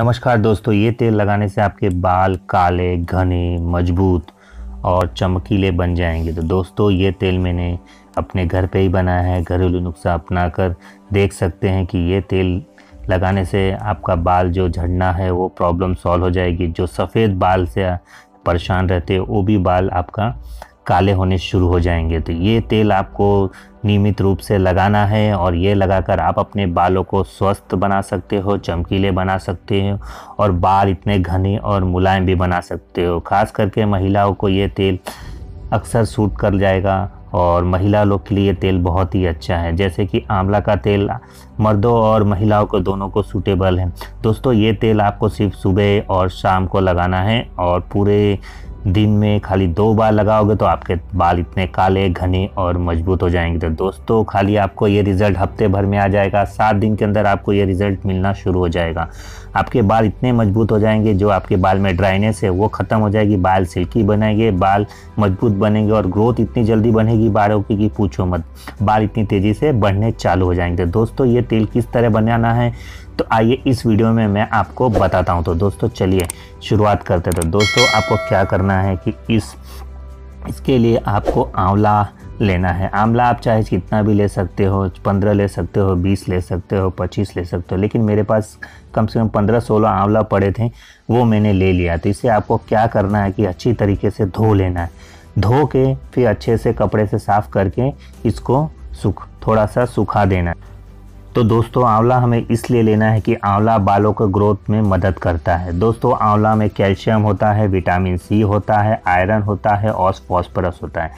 नमस्कार दोस्तों ये तेल लगाने से आपके बाल काले घने मजबूत और चमकीले बन जाएंगे तो दोस्तों ये तेल मैंने अपने घर पे ही बनाया है घरेलू नुस्खा अपना कर देख सकते हैं कि ये तेल लगाने से आपका बाल जो झड़ना है वो प्रॉब्लम सॉल्व हो जाएगी जो सफ़ेद बाल से परेशान रहते हैं वो भी बाल आपका काले होने शुरू हो जाएंगे तो ये तेल आपको नियमित रूप से लगाना है और ये लगाकर आप अपने बालों को स्वस्थ बना सकते हो चमकीले बना सकते हो और बाल इतने घने और मुलायम भी बना सकते हो ख़ास करके महिलाओं को ये तेल अक्सर सूट कर जाएगा और महिला लोग के लिए तेल बहुत ही अच्छा है जैसे कि आंवला का तेल मर्दों और महिलाओं को दोनों को सूटेबल है दोस्तों ये तेल आपको सिर्फ सुबह और शाम को लगाना है और पूरे दिन में खाली दो बार लगाओगे तो आपके बाल इतने काले घने और मजबूत हो जाएंगे तो दोस्तों खाली आपको ये रिज़ल्ट हफ्ते भर में आ जाएगा सात दिन के अंदर आपको ये रिज़ल्ट मिलना शुरू हो जाएगा आपके बाल इतने मजबूत हो जाएंगे जो आपके बाल में ड्राइनेस है वो ख़त्म हो जाएगी बाल सिल्की बनेंगे बाल मजबूत बनेंगे और ग्रोथ इतनी जल्दी बनेगी बालों की कि पूछो मत बाल इतनी तेज़ी से बढ़ने चालू हो जाएंगे दोस्तों ये तेल किस तरह बनाना है तो आइए इस वीडियो में मैं आपको बताता हूँ तो दोस्तों चलिए शुरुआत करते तो दोस्तों आपको क्या करना है कि इस इसके लिए आपको आंवला लेना है आंवला आप चाहे कितना भी ले सकते हो पंद्रह ले सकते हो बीस ले सकते हो पच्चीस ले सकते हो लेकिन मेरे पास कम से कम पंद्रह सोलह आंवला पड़े थे वो मैंने ले लिया तो इसे आपको क्या करना है कि अच्छी तरीके से धो लेना है धो के फिर अच्छे से कपड़े से साफ़ करके इसको सुख थोड़ा सा सुखा देना है तो दोस्तों आंवला हमें इसलिए लेना है कि आंवला बालों के ग्रोथ में मदद करता है दोस्तों आंवला में कैल्शियम होता है विटामिन सी होता है आयरन होता है और फॉस्फोरस होता है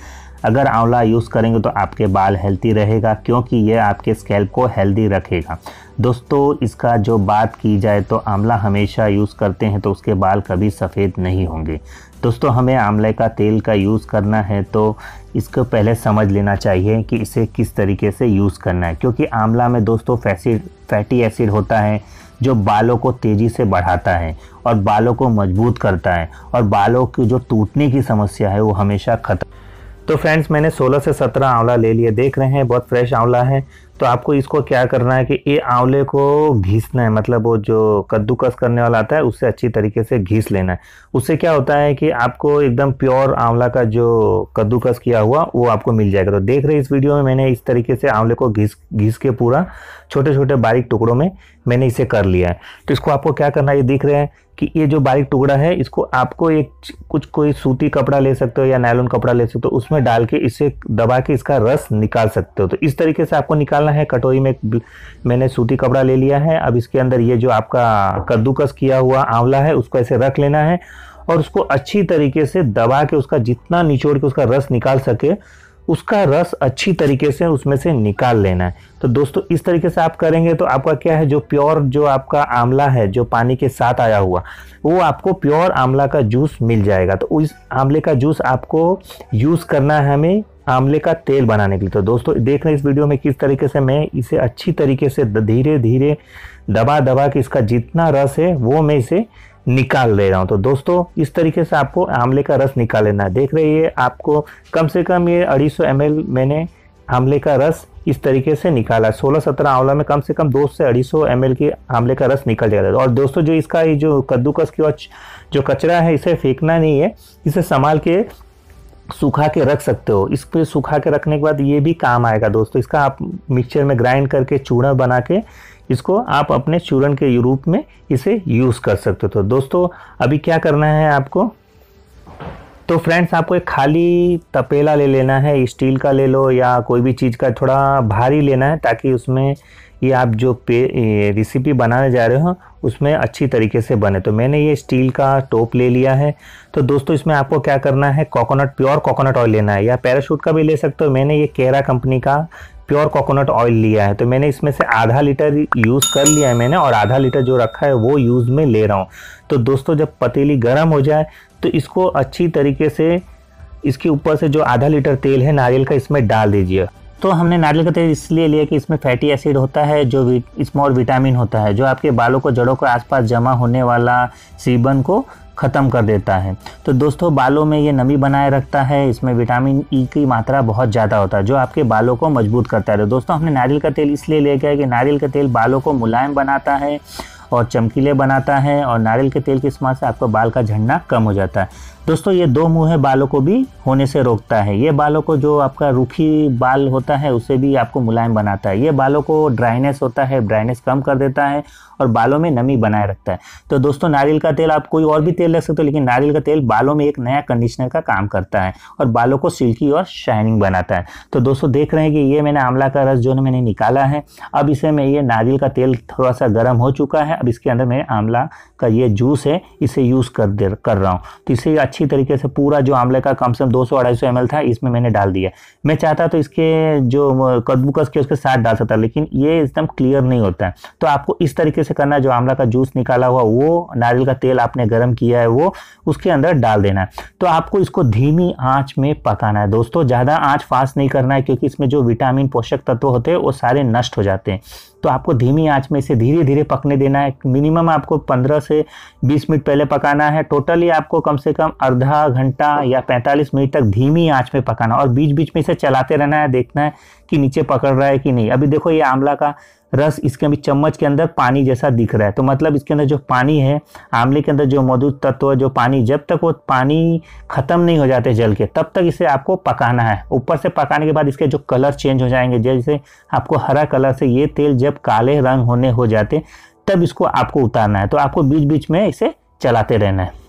अगर आंवला यूज़ करेंगे तो आपके बाल हेल्थी रहेगा क्योंकि ये आपके स्कैल्प को हेल्दी रखेगा दोस्तों इसका जो बात की जाए तो आंवला हमेशा यूज़ करते हैं तो उसके बाल कभी सफ़ेद नहीं होंगे दोस्तों हमें आंवले का तेल का यूज़ करना है तो इसको पहले समझ लेना चाहिए कि इसे किस तरीके से यूज़ करना है क्योंकि आंवला में दोस्तों फैसिड फैटी एसिड होता है जो बालों को तेज़ी से बढ़ाता है और बालों को मजबूत करता है और बालों की जो टूटने की समस्या है वो हमेशा खत्म तो फ्रेंड्स मैंने 16 से 17 आंवला ले लिए देख रहे हैं बहुत फ्रेश आंवला है तो आपको इसको क्या करना है कि ये आंवले को घीसना है मतलब वो जो कद्दूकस करने वाला आता है उससे अच्छी तरीके से घीस लेना है उससे क्या होता है कि आपको एकदम प्योर आंवला का जो कद्दूकस किया हुआ वो आपको मिल जाएगा तो देख रहे इस वीडियो में मैंने इस तरीके से आंवले को घीस घीस के पूरा छोटे छोटे बारीक टुकड़ों में मैंने इसे कर लिया है तो इसको आपको क्या करना है ये दिख रहे हैं कि ये जो बारीक टुकड़ा है इसको आपको एक कुछ कोई सूती कपड़ा ले सकते हो या नायलोन कपड़ा ले सकते हो उसमें डाल के इसे दबा के इसका रस निकाल सकते हो तो इस तरीके से आपको निकाल निकालना है कटोरी में मैंने सूती कपड़ा ले लिया है अब इसके अंदर ये जो आपका कद्दूकस किया हुआ आंवला है उसको ऐसे रख लेना है और उसको अच्छी तरीके से दबा के उसका जितना निचोड़ के उसका रस निकाल सके उसका रस अच्छी तरीके से उसमें से निकाल लेना है तो दोस्तों इस तरीके से आप करेंगे तो आपका क्या है जो प्योर जो आपका आंवला है जो पानी के साथ आया हुआ वो आपको प्योर आंवला का जूस मिल जाएगा तो उस आंवले का जूस आपको यूज़ करना है हमें आंवले का तेल बनाने के लिए तो दोस्तों देख रहे हैं इस वीडियो में किस तरीके से मैं इसे अच्छी तरीके से धीरे धीरे दबा दबा के इसका जितना रस है वो मैं इसे निकाल ले रहा हूँ तो दोस्तों इस तरीके से आपको आंवले का रस निकाल लेना है देख रहे हैं आपको कम से कम ये अढ़ी सौ मैंने आंवले का रस इस तरीके से निकाला सोलह सत्रह आंवला में कम से कम दो से अढ़ी सौ एम के आंवले का रस निकल जाएगा और दोस्तों जो इसका ये जो कद्दूकस की जो कचरा है इसे फेंकना नहीं है इसे संभाल के सूखा के रख सकते हो इस पर सूखा के रखने के बाद ये भी काम आएगा दोस्तों इसका आप मिक्सचर में ग्राइंड करके चूड़ा बना के इसको आप अपने चूरण के रूप में इसे यूज़ कर सकते हो तो दोस्तों अभी क्या करना है आपको तो फ्रेंड्स आपको एक खाली तपेला ले लेना है स्टील का ले लो या कोई भी चीज़ का थोड़ा भारी लेना है ताकि उसमें ये आप जो पे रेसिपी बनाने जा रहे हो उसमें अच्छी तरीके से बने तो मैंने ये स्टील का टोप ले लिया है तो दोस्तों इसमें आपको क्या करना है कोकोनट प्योर कोकोनट ऑयल लेना है या पैराशूट का भी ले सकते हो मैंने ये केरा कंपनी का प्योर कोकोनट ऑयल लिया है तो मैंने इसमें से आधा लीटर यूज़ कर लिया है मैंने और आधा लीटर जो रखा है वो यूज़ में ले रहा हूँ तो दोस्तों जब पतीली गर्म हो जाए तो इसको अच्छी तरीके से इसके ऊपर से जो आधा लीटर तेल है नारियल का इसमें डाल दीजिए तो हमने नारियल का तेल इसलिए लिया कि इसमें फैटी एसिड होता है जो इसमें और विटामिन होता है जो आपके बालों को जड़ों के आसपास जमा होने वाला सीबन को ख़त्म कर देता है तो दोस्तों बालों में ये नमी बनाए रखता है इसमें विटामिन ई e की मात्रा बहुत ज़्यादा होता है जो आपके बालों को मजबूत करता है तो दोस्तों हमने नारियल का तेल इसलिए लिया गया कि नारियल का तेल बालों को मुलायम बनाता है और चमकीले बनाता है और नारियल के तेल के इस्तेमाल से आपका बाल का झंडा कम हो जाता है दोस्तों ये दो मुँह बालों को भी होने से रोकता है ये बालों को जो आपका रूखी बाल होता है उसे भी आपको मुलायम बनाता है ये बालों को ड्राइनेस होता है ड्राइनेस कम कर देता है और बालों में नमी बनाए रखता है तो दोस्तों नारियल का तेल आप कोई और भी तेल रख सकते हो लेकिन नारियल का तेल बालों में एक नया कंडीशनर का काम करता है और बालों को सिल्की और शाइनिंग बनाता है तो दोस्तों देख रहे हैं कि ये मैंने आंवला का रस जो है मैंने निकाला है अब इसे मैं ये नारियल का तेल थोड़ा सा गर्म हो चुका है अब इसके अंदर मैं आंवला का ये जूस है इसे यूज़ कर दे कर रहा हूँ तो इसे अच्छी तरीके से पूरा जो आंवले का कम से कम दो सौ अढ़ाई सौ था इसमें मैंने डाल दिया मैं चाहता तो इसके जो कद्दूकस के उसके साथ डाल सकता लेकिन ये एकदम क्लियर नहीं होता है तो आपको इस तरीके से करना जो आंवला का जूस निकाला हुआ वो नारियल का तेल आपने गर्म किया है वो उसके अंदर डाल देना है तो आपको इसको धीमी आँच में पकाना है दोस्तों ज़्यादा आँच फास्ट नहीं करना है क्योंकि इसमें जो विटामिन पोषक तत्व होते हैं वो सारे नष्ट हो जाते हैं तो आपको धीमी आंच में इसे धीरे धीरे पकने देना है मिनिमम आपको 15 से 20 मिनट पहले पकाना है टोटली आपको कम से कम आधा घंटा या 45 मिनट तक धीमी आंच में पकाना और बीच बीच में इसे चलाते रहना है देखना है कि नीचे पकड़ रहा है कि नहीं अभी देखो ये आंवला का रस इसके अभी चम्मच के अंदर पानी जैसा दिख रहा है तो मतलब इसके अंदर जो पानी है आंवले के अंदर जो मौजूद तत्व जो पानी जब तक वो पानी ख़त्म नहीं हो जाते जल के तब तक इसे आपको पकाना है ऊपर से पकाने के बाद इसके जो कलर चेंज हो जाएंगे जैसे आपको हरा कलर से ये तेल जब काले रंग होने हो जाते तब इसको आपको उतारना है तो आपको बीच बीच में इसे चलाते रहना है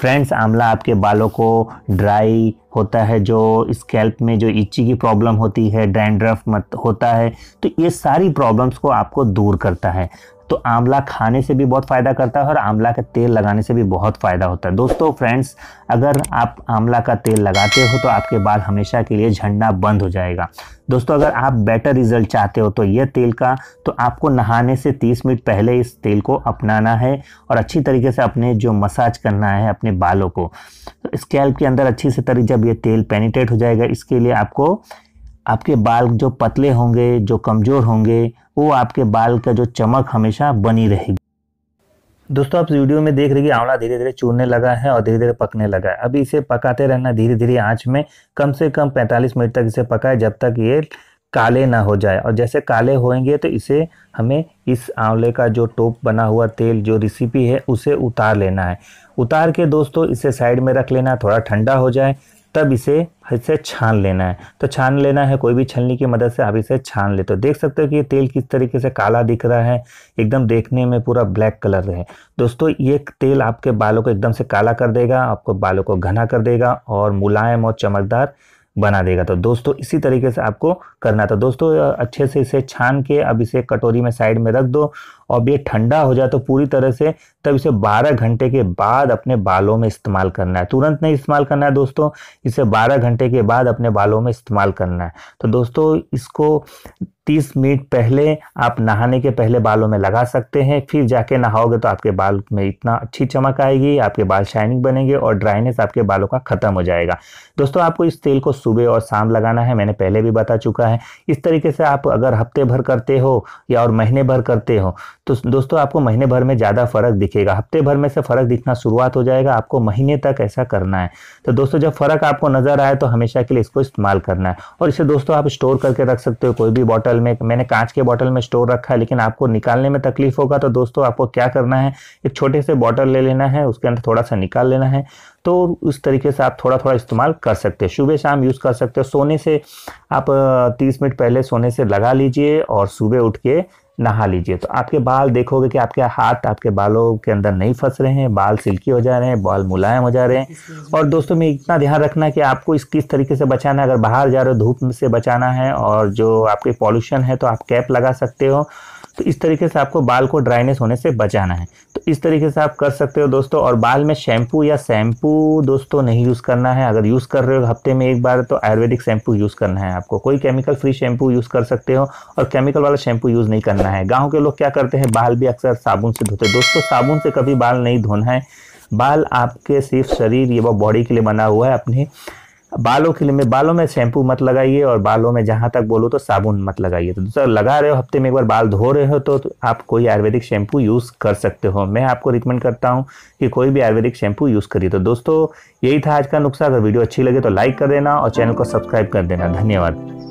फ्रेंड्स आंवला आपके बालों को ड्राई होता है जो स्कैल्प में जो इच्ची की प्रॉब्लम होती है डैंड्रफ मत होता है तो ये सारी प्रॉब्लम्स को आपको दूर करता है तो आंवला खाने से भी बहुत फ़ायदा करता है और आंवला का तेल लगाने से भी बहुत फ़ायदा होता है दोस्तों फ्रेंड्स अगर आप आंवला का तेल लगाते हो तो आपके बाल हमेशा के लिए झंडा बंद हो जाएगा दोस्तों अगर आप बेटर रिजल्ट चाहते हो तो यह तेल का तो आपको नहाने से 30 मिनट पहले इस तेल को अपनाना है और अच्छी तरीके से अपने जो मसाज करना है अपने बालों को स्कैल्प तो के अंदर अच्छी से तरी जब ये तेल पेनिटेट हो जाएगा इसके लिए आपको आपके बाल जो पतले होंगे जो कमज़ोर होंगे वो आपके बाल का जो चमक हमेशा बनी रहेगी दोस्तों आप वीडियो में देख रहे हैं कि आंवला धीरे धीरे चूरने लगा है और धीरे धीरे पकने लगा है अभी इसे पकाते रहना धीरे धीरे आंच में कम से कम 45 मिनट तक इसे पकाए जब तक ये काले ना हो जाए और जैसे काले होएंगे तो इसे हमें इस आंवले का जो टोप बना हुआ तेल जो रेसिपी है उसे उतार लेना है उतार के दोस्तों इसे साइड में रख लेना थोड़ा ठंडा हो जाए तब इसे इसे छान लेना है तो छान लेना है कोई भी छलनी की मदद से आप इसे छान ले तो देख सकते हो कि ये तेल किस तरीके से काला दिख रहा है एकदम देखने में पूरा ब्लैक कलर है दोस्तों ये तेल आपके बालों को एकदम से काला कर देगा आपको बालों को घना कर देगा और मुलायम और चमकदार बना देगा तो दोस्तों इसी तरीके से आपको करना था तो दोस्तों अच्छे से इसे छान के अब इसे कटोरी में साइड में रख दो और ये ठंडा हो जाए तो पूरी तरह से तब इसे 12 घंटे के बाद अपने बालों में इस्तेमाल करना है तुरंत नहीं इस्तेमाल करना है दोस्तों इसे 12 घंटे के बाद अपने बालों में इस्तेमाल करना है तो दोस्तों इसको 30 मिनट पहले आप नहाने के पहले बालों में लगा सकते हैं फिर जाके नहाओगे तो आपके बाल में इतना अच्छी चमक आएगी आपके बाल शाइनिंग बनेंगे और ड्राइनेस आपके बालों का ख़त्म हो जाएगा दोस्तों आपको इस तेल को सुबह और शाम लगाना है मैंने पहले भी बता चुका है इस तरीके से आप अगर हफ्ते भर करते हो या और महीने भर करते हो तो दोस्तों आपको महीने भर में ज़्यादा फर्क दिखेगा हफ्ते भर में से फर्क दिखना शुरुआत हो जाएगा आपको महीने तक ऐसा करना है तो दोस्तों जब फर्क आपको नजर आए तो हमेशा के लिए इसको इस्तेमाल करना है और इसे दोस्तों आप स्टोर करके रख सकते हो कोई भी बॉटल में मैंने कांच के बॉटल में स्टोर रखा है लेकिन आपको निकालने में तकलीफ होगा तो दोस्तों आपको क्या करना है एक छोटे से बॉटल ले लेना है उसके अंदर थोड़ा सा निकाल लेना है तो उस तरीके से आप थोड़ा थोड़ा इस्तेमाल कर सकते हो सुबह शाम यूज़ कर सकते हो सोने से आप 30 मिनट पहले सोने से लगा लीजिए और सुबह उठ के नहा लीजिए तो आपके बाल देखोगे कि आपके हाथ आपके बालों के अंदर नहीं फंस रहे हैं बाल सिल्की हो जा रहे हैं बाल मुलायम हो जा रहे हैं और दोस्तों में इतना ध्यान रखना कि आपको इस किस तरीके से बचाना है अगर बाहर जा रहे हो धूप से बचाना है और जो आपके पॉल्यूशन है तो आप कैप लगा सकते हो तो इस तरीके से आपको बाल को ड्राइनेस होने से बचाना है तो इस तरीके से आप कर सकते हो दोस्तों और बाल में शैम्पू या शैम्पू दोस्तों नहीं यूज़ करना है अगर यूज़ कर रहे हो हफ्ते में एक बार तो आयुर्वेदिक शैम्पू यूज़ करना है आपको कोई केमिकल फ्री शैम्पू यूज़ कर सकते हो और केमिकल वाला शैम्पू यूज़ नहीं करना करना है गाँव के लोग क्या करते हैं बाल भी अक्सर साबुन से धोते दोस्तों साबुन से कभी बाल नहीं धोना है बाल आपके सिर्फ शरीर या बॉडी के लिए बना हुआ है अपने बालों के लिए में बालों में शैम्पू मत लगाइए और बालों में जहाँ तक बोलो तो साबुन मत लगाइए तो दूसरा लगा रहे हो हफ्ते में एक बार बाल धो रहे हो तो, तो आप कोई आयुर्वेदिक शैम्पू यूज़ कर सकते हो मैं आपको रिकमेंड करता हूँ कि कोई भी आयुर्वेदिक शैम्पू यूज़ करिए तो दोस्तों यही था आज का नुस्खा अगर वीडियो अच्छी लगे तो लाइक कर देना और चैनल को सब्सक्राइब कर देना धन्यवाद